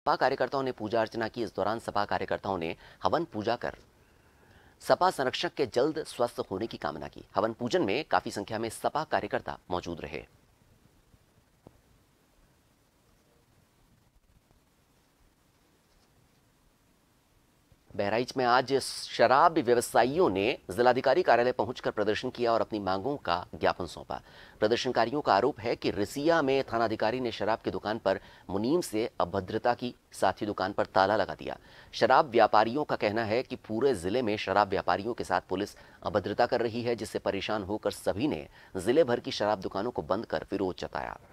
सपा कार्यकर्ताओं ने पूजा अर्चना की इस दौरान सपा कार्यकर्ताओं ने हवन पूजा कर सपा संरक्षक के जल्द स्वस्थ होने की कामना की हवन पूजन में काफी संख्या में सपा कार्यकर्ता मौजूद रहे बहराइच में आज शराब व्यवसायियों ने जिलाधिकारी कार्यालय पहुंचकर प्रदर्शन किया और अपनी मांगों का ज्ञापन सौंपा प्रदर्शनकारियों का आरोप है कि रिसिया में थानाधिकारी ने शराब की दुकान पर मुनीम से अभद्रता की साथ ही दुकान पर ताला लगा दिया शराब व्यापारियों का कहना है कि पूरे जिले में शराब व्यापारियों के साथ पुलिस अभद्रता कर रही है जिससे परेशान होकर सभी ने जिले भर की शराब दुकानों को बंद कर विरोध जताया